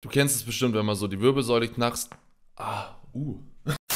Du kennst es bestimmt, wenn man so die Wirbelsäule knackst. Ah, uh.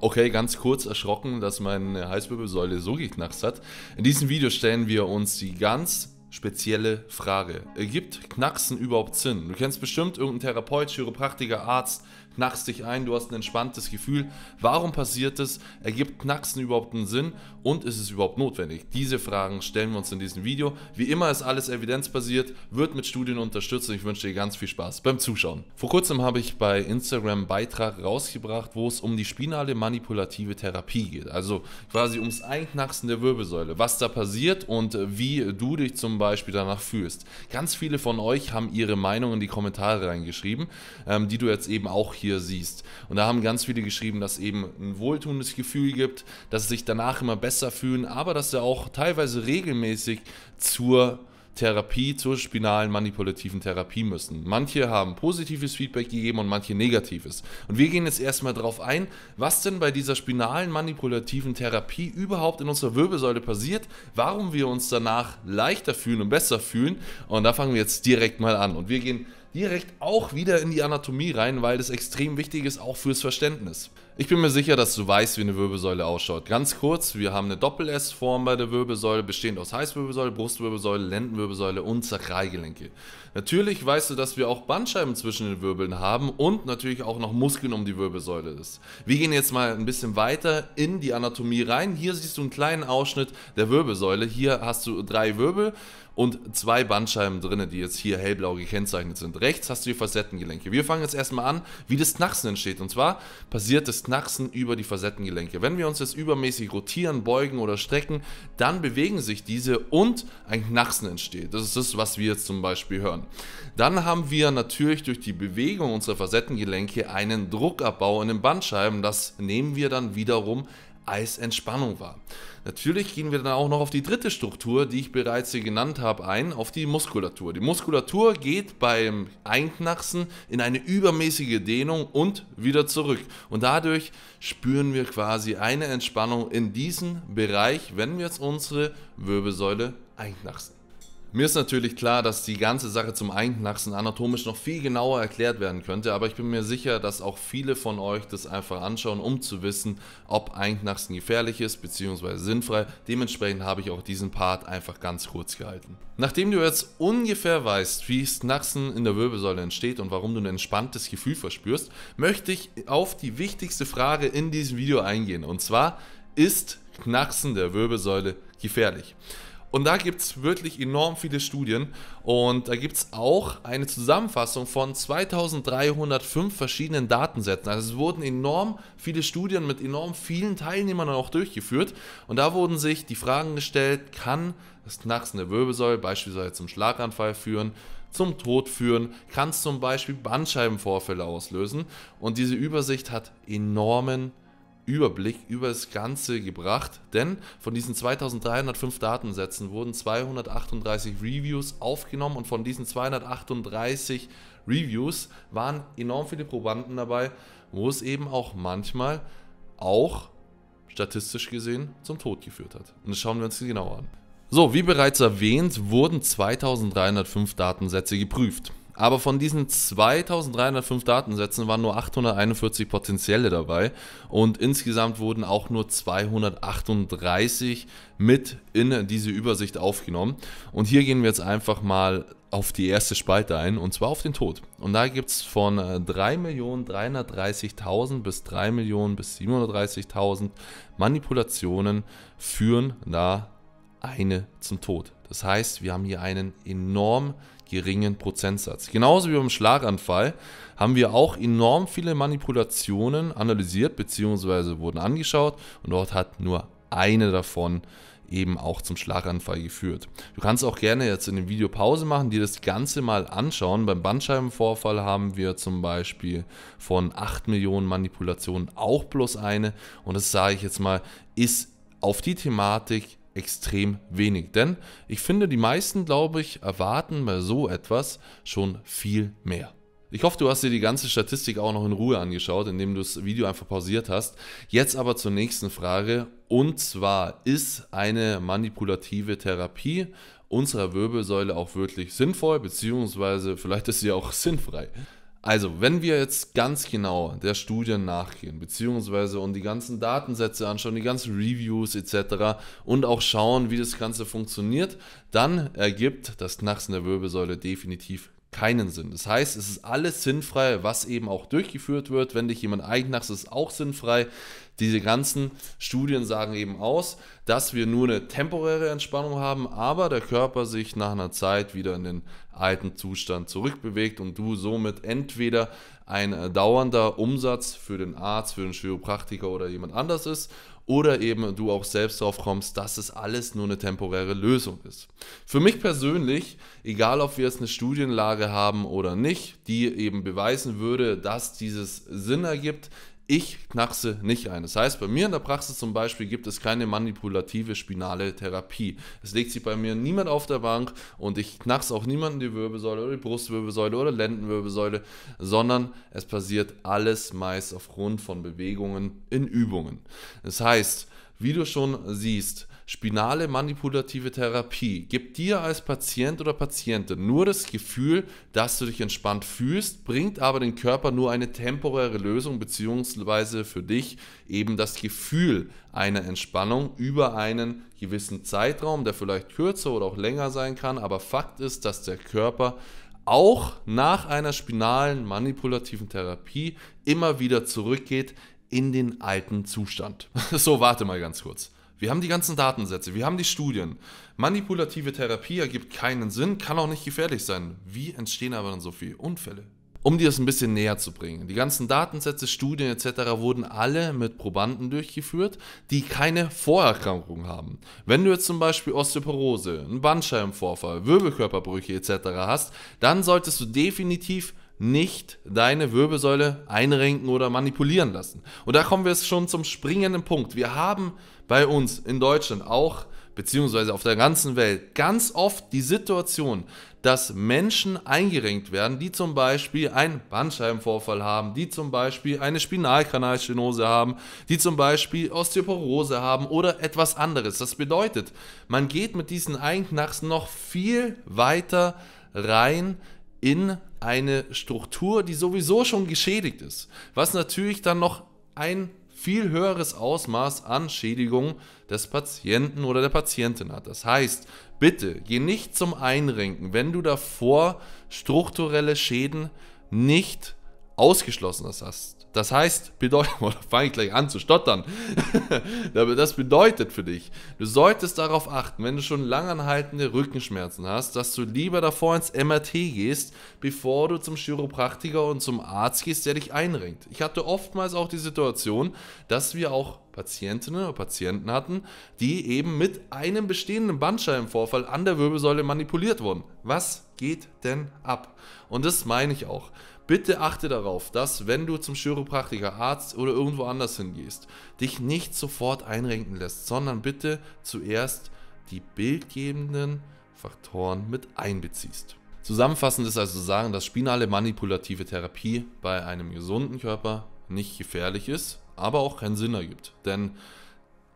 Okay, ganz kurz erschrocken, dass meine Halswirbelsäule so geknackst hat. In diesem Video stellen wir uns die ganz spezielle Frage. Gibt Knacksen überhaupt Sinn? Du kennst bestimmt irgendeinen Therapeut, Chiropraktiker, Arzt, knackst dich ein, du hast ein entspanntes Gefühl. Warum passiert es? Ergibt Knacksen überhaupt einen Sinn und ist es überhaupt notwendig? Diese Fragen stellen wir uns in diesem Video. Wie immer ist alles evidenzbasiert, wird mit Studien unterstützt und ich wünsche dir ganz viel Spaß beim Zuschauen. Vor kurzem habe ich bei Instagram einen Beitrag rausgebracht, wo es um die spinale manipulative Therapie geht. Also quasi ums Einknacksen der Wirbelsäule, was da passiert und wie du dich zum Beispiel danach fühlst. Ganz viele von euch haben ihre Meinung in die Kommentare reingeschrieben, ähm, die du jetzt eben auch hier hier siehst. Und da haben ganz viele geschrieben, dass eben ein wohltuendes Gefühl gibt, dass sie sich danach immer besser fühlen, aber dass sie auch teilweise regelmäßig zur Therapie, zur spinalen manipulativen Therapie müssen. Manche haben positives Feedback gegeben und manche negatives. Und wir gehen jetzt erstmal darauf ein, was denn bei dieser spinalen manipulativen Therapie überhaupt in unserer Wirbelsäule passiert, warum wir uns danach leichter fühlen und besser fühlen. Und da fangen wir jetzt direkt mal an. Und wir gehen direkt auch wieder in die Anatomie rein, weil das extrem wichtig ist, auch fürs Verständnis. Ich bin mir sicher, dass du weißt, wie eine Wirbelsäule ausschaut. Ganz kurz, wir haben eine Doppel-S-Form bei der Wirbelsäule, bestehend aus Heißwirbelsäule, Brustwirbelsäule, Lendenwirbelsäule und Sakralgelenke. Natürlich weißt du, dass wir auch Bandscheiben zwischen den Wirbeln haben und natürlich auch noch Muskeln um die Wirbelsäule ist. Wir gehen jetzt mal ein bisschen weiter in die Anatomie rein. Hier siehst du einen kleinen Ausschnitt der Wirbelsäule. Hier hast du drei Wirbel und zwei Bandscheiben drin, die jetzt hier hellblau gekennzeichnet sind. Rechts hast du die Facettengelenke. Wir fangen jetzt erstmal an, wie das Knacksen entsteht. Und zwar passiert das Knacksen über die Facettengelenke. Wenn wir uns jetzt übermäßig rotieren, beugen oder strecken, dann bewegen sich diese und ein Knacksen entsteht. Das ist das, was wir jetzt zum Beispiel hören liefern. Dann haben wir natürlich durch die Bewegung unserer Facettengelenke einen Druckabbau in den Bandscheiben. Das nehmen wir dann wiederum als Entspannung wahr. Natürlich gehen wir dann auch noch auf die dritte Struktur, die ich bereits hier genannt habe, ein, auf die Muskulatur. Die Muskulatur geht beim Einknacksen in eine übermäßige Dehnung und wieder zurück. Und dadurch spüren wir quasi eine Entspannung in diesem Bereich, wenn wir jetzt unsere Wirbelsäule einknacksen. Mir ist natürlich klar, dass die ganze Sache zum Einknacksen anatomisch noch viel genauer erklärt werden könnte, aber ich bin mir sicher, dass auch viele von euch das einfach anschauen, um zu wissen, ob Einknacksen gefährlich ist bzw. sinnfrei. Dementsprechend habe ich auch diesen Part einfach ganz kurz gehalten. Nachdem du jetzt ungefähr weißt, wie Snacksen in der Wirbelsäule entsteht und warum du ein entspanntes Gefühl verspürst, möchte ich auf die wichtigste Frage in diesem Video eingehen und zwar ist Knacksen der Wirbelsäule gefährlich? Und da gibt es wirklich enorm viele Studien. Und da gibt es auch eine Zusammenfassung von 2305 verschiedenen Datensätzen. Also es wurden enorm viele Studien mit enorm vielen Teilnehmern auch durchgeführt. Und da wurden sich die Fragen gestellt, kann das Knacksen der Wirbelsäule beispielsweise zum Schlaganfall führen? zum Tod führen, kann es zum Beispiel Bandscheibenvorfälle auslösen. Und diese Übersicht hat enormen Überblick über das Ganze gebracht, denn von diesen 2305 Datensätzen wurden 238 Reviews aufgenommen und von diesen 238 Reviews waren enorm viele Probanden dabei, wo es eben auch manchmal auch statistisch gesehen zum Tod geführt hat. Und das schauen wir uns genauer an. So, wie bereits erwähnt, wurden 2305 Datensätze geprüft. Aber von diesen 2305 Datensätzen waren nur 841 potenzielle dabei und insgesamt wurden auch nur 238 mit in diese Übersicht aufgenommen. Und hier gehen wir jetzt einfach mal auf die erste Spalte ein, und zwar auf den Tod. Und da gibt es von 3.330.000 äh, bis 3.730.000 Manipulationen führen da eine zum Tod. Das heißt, wir haben hier einen enorm geringen Prozentsatz. Genauso wie beim Schlaganfall haben wir auch enorm viele Manipulationen analysiert bzw. wurden angeschaut und dort hat nur eine davon eben auch zum Schlaganfall geführt. Du kannst auch gerne jetzt in dem Video Pause machen, dir das Ganze mal anschauen. Beim Bandscheibenvorfall haben wir zum Beispiel von 8 Millionen Manipulationen auch bloß eine und das sage ich jetzt mal, ist auf die Thematik extrem wenig. Denn ich finde, die meisten, glaube ich, erwarten bei so etwas schon viel mehr. Ich hoffe, du hast dir die ganze Statistik auch noch in Ruhe angeschaut, indem du das Video einfach pausiert hast. Jetzt aber zur nächsten Frage. Und zwar ist eine manipulative Therapie unserer Wirbelsäule auch wirklich sinnvoll, beziehungsweise vielleicht ist sie auch sinnfrei. Also, wenn wir jetzt ganz genau der Studie nachgehen, beziehungsweise und die ganzen Datensätze anschauen, die ganzen Reviews etc. und auch schauen, wie das Ganze funktioniert, dann ergibt das Knacks der Wirbelsäule definitiv keinen Sinn. Das heißt, es ist alles sinnfrei, was eben auch durchgeführt wird. Wenn dich jemand eignachst, ist es auch sinnfrei. Diese ganzen Studien sagen eben aus, dass wir nur eine temporäre Entspannung haben, aber der Körper sich nach einer Zeit wieder in den alten Zustand zurückbewegt und du somit entweder ein äh, dauernder Umsatz für den Arzt, für den Chiropraktiker oder jemand anders ist oder eben du auch selbst darauf kommst, dass es alles nur eine temporäre Lösung ist. Für mich persönlich, egal ob wir jetzt eine Studienlage haben oder nicht, die eben beweisen würde, dass dieses Sinn ergibt, ich knackse nicht ein. Das heißt, bei mir in der Praxis zum Beispiel gibt es keine manipulative spinale Therapie. Es legt sich bei mir niemand auf der Bank und ich knackse auch niemanden die Wirbelsäule oder die Brustwirbelsäule oder Lendenwirbelsäule, sondern es passiert alles meist aufgrund von Bewegungen in Übungen. Das heißt, wie du schon siehst, spinale manipulative Therapie gibt dir als Patient oder Patientin nur das Gefühl, dass du dich entspannt fühlst, bringt aber den Körper nur eine temporäre Lösung beziehungsweise für dich eben das Gefühl einer Entspannung über einen gewissen Zeitraum, der vielleicht kürzer oder auch länger sein kann. Aber Fakt ist, dass der Körper auch nach einer spinalen manipulativen Therapie immer wieder zurückgeht in den alten Zustand. so, warte mal ganz kurz. Wir haben die ganzen Datensätze, wir haben die Studien. Manipulative Therapie ergibt keinen Sinn, kann auch nicht gefährlich sein. Wie entstehen aber dann so viele Unfälle? Um dir das ein bisschen näher zu bringen, die ganzen Datensätze, Studien etc. wurden alle mit Probanden durchgeführt, die keine Vorerkrankungen haben. Wenn du jetzt zum Beispiel Osteoporose, einen Bandscheibenvorfall, Wirbelkörperbrüche etc. hast, dann solltest du definitiv nicht deine Wirbelsäule einrenken oder manipulieren lassen. Und da kommen wir schon zum springenden Punkt. Wir haben bei uns in Deutschland auch, beziehungsweise auf der ganzen Welt, ganz oft die Situation, dass Menschen eingerenkt werden, die zum Beispiel einen Bandscheibenvorfall haben, die zum Beispiel eine Spinalkanalstenose haben, die zum Beispiel Osteoporose haben oder etwas anderes. Das bedeutet, man geht mit diesen Einknacksen noch viel weiter rein in eine Struktur, die sowieso schon geschädigt ist, was natürlich dann noch ein viel höheres Ausmaß an Schädigung des Patienten oder der Patientin hat. Das heißt, bitte geh nicht zum Einrenken, wenn du davor strukturelle Schäden nicht ausgeschlossen hast. Das heißt, bedeutet, oder fange ich gleich an zu stottern. das bedeutet für dich, du solltest darauf achten, wenn du schon langanhaltende Rückenschmerzen hast, dass du lieber davor ins MRT gehst, bevor du zum Chiropraktiker und zum Arzt gehst, der dich einrenkt. Ich hatte oftmals auch die Situation, dass wir auch Patientinnen oder Patienten hatten, die eben mit einem bestehenden Bandscheibenvorfall an der Wirbelsäule manipuliert wurden. Was geht denn ab? Und das meine ich auch. Bitte achte darauf, dass, wenn du zum Chiropraktiker, Arzt oder irgendwo anders hingehst, dich nicht sofort einrenken lässt, sondern bitte zuerst die bildgebenden Faktoren mit einbeziehst. Zusammenfassend ist also zu sagen, dass spinale manipulative Therapie bei einem gesunden Körper nicht gefährlich ist, aber auch keinen Sinn ergibt. Denn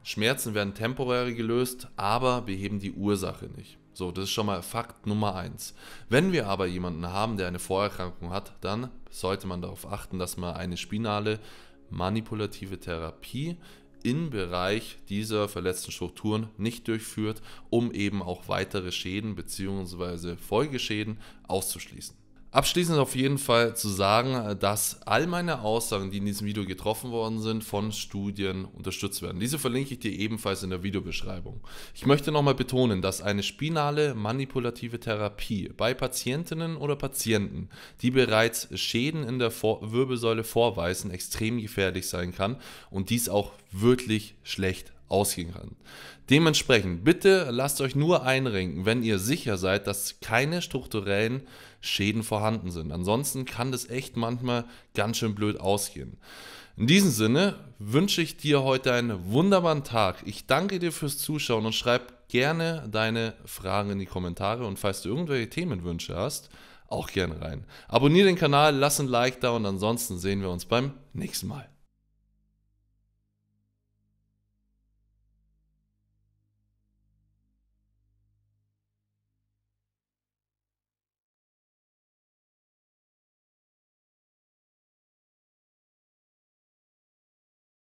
Schmerzen werden temporär gelöst, aber beheben die Ursache nicht. So, das ist schon mal Fakt Nummer eins. Wenn wir aber jemanden haben, der eine Vorerkrankung hat, dann sollte man darauf achten, dass man eine spinale manipulative Therapie im Bereich dieser verletzten Strukturen nicht durchführt, um eben auch weitere Schäden bzw. Folgeschäden auszuschließen. Abschließend auf jeden Fall zu sagen, äh, dass all meine Aussagen, die in diesem Video getroffen worden sind, von Studien unterstützt werden. Diese verlinke ich dir ebenfalls in der Videobeschreibung. Ich möchte nochmal betonen, dass eine spinale manipulative Therapie bei Patientinnen oder Patienten, die bereits Schäden in der Vor Wirbelsäule vorweisen, extrem gefährlich sein kann und dies auch wirklich schlecht ausgehen kann. Dementsprechend, bitte lasst euch nur einrenken, wenn ihr sicher seid, dass keine strukturellen Schäden vorhanden sind. Ansonsten kann das echt manchmal ganz schön blöd ausgehen. In diesem Sinne wünsche ich dir heute einen wunderbaren Tag. Ich danke dir fürs Zuschauen und schreib gerne deine Fragen in die Kommentare und falls du irgendwelche Themenwünsche hast, auch gerne rein. Abonnier den Kanal, lass ein Like da und ansonsten sehen wir uns beim nächsten Mal.